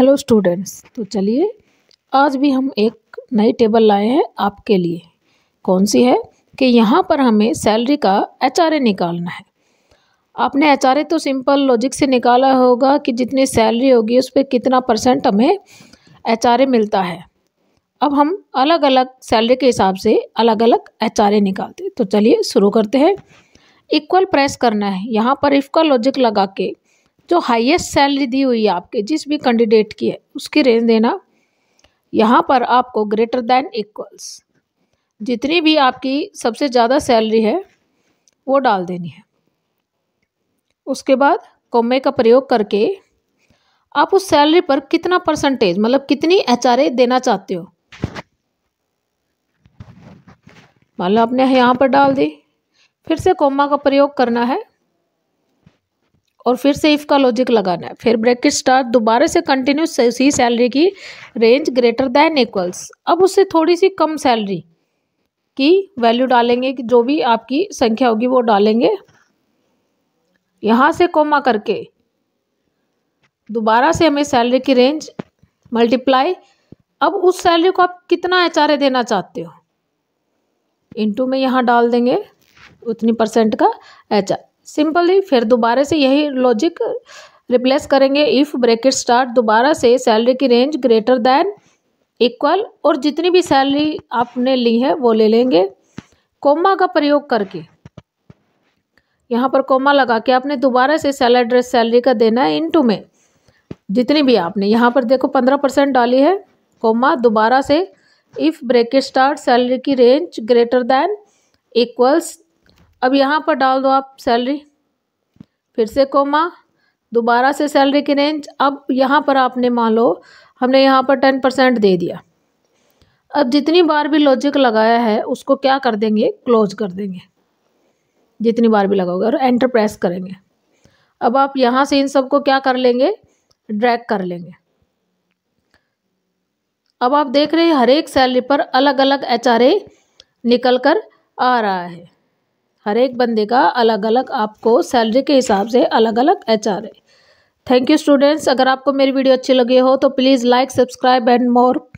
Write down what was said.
hello students तो चलिए आज भी हम एक नई टेबल लाए हैं आपके लिए कौन सी है कि यहाँ पर हमें सैलरी का एच निकालना है आपने एच तो सिंपल लॉजिक से निकाला होगा कि जितनी सैलरी होगी उस पर कितना परसेंट हमें एच मिलता है अब हम अलग अलग सैलरी के हिसाब से अलग अलग एच निकालते तो चलिए शुरू करते हैं इक्वल प्रेस करना है यहाँ पर इफ का लॉजिक लगा के जो हाईएस्ट सैलरी दी हुई है आपके जिस भी कैंडिडेट की है उसकी रेंज देना यहाँ पर आपको ग्रेटर देन इक्वल्स जितनी भी आपकी सबसे ज़्यादा सैलरी है वो डाल देनी है उसके बाद कोमे का प्रयोग करके आप उस सैलरी पर कितना परसेंटेज मतलब कितनी एच देना चाहते हो मान लो आपने यहाँ पर डाल दी फिर से कोमा का प्रयोग करना है और फिर से इफ़ का लॉजिक लगाना है फिर ब्रैकेट स्टार दोबारा से कंटिन्यू उसी सैलरी की रेंज ग्रेटर दैन इक्वल्स अब उससे थोड़ी सी कम सैलरी की वैल्यू डालेंगे कि जो भी आपकी संख्या होगी वो डालेंगे यहाँ से कोमा करके दोबारा से हमें सैलरी की रेंज मल्टीप्लाई अब उस सैलरी को आप कितना एच देना चाहते हो इंटू में यहाँ डाल देंगे उतनी परसेंट का एच आर सिंपली फिर दोबारा से यही लॉजिक रिप्लेस करेंगे इफ़ ब्रैकेट स्टार्ट दोबारा से सैलरी की रेंज ग्रेटर दैन इक्वल और जितनी भी सैलरी आपने ली है वो ले लेंगे कोमा का प्रयोग करके यहाँ पर कोमा लगा के आपने दोबारा से सैलरी ड्रेस सैलरी का देना है इनटू में जितनी भी आपने यहाँ पर देखो पंद्रह परसेंट डाली है कोमा दोबारा से इफ़ ब्रेकेट स्टार्ट सैलरी की रेंज ग्रेटर दैन इक्वल्स अब यहाँ पर डाल दो आप सैलरी फिर से कोमा दोबारा से सैलरी की रेंज अब यहाँ पर आपने मान लो हमने यहाँ पर टेन परसेंट दे दिया अब जितनी बार भी लॉजिक लगाया है उसको क्या कर देंगे क्लोज कर देंगे जितनी बार भी लगाओगे और एंटर प्रेस करेंगे अब आप यहाँ से इन सबको क्या कर लेंगे ड्रैग कर लेंगे अब आप देख रहे हैं हर एक सैलरी पर अलग अलग एच निकल कर आ रहा है हर एक बंदे का अलग अलग आपको सैलरी के हिसाब से अलग अलग एच है थैंक यू स्टूडेंट्स अगर आपको मेरी वीडियो अच्छी लगी हो तो please like subscribe and more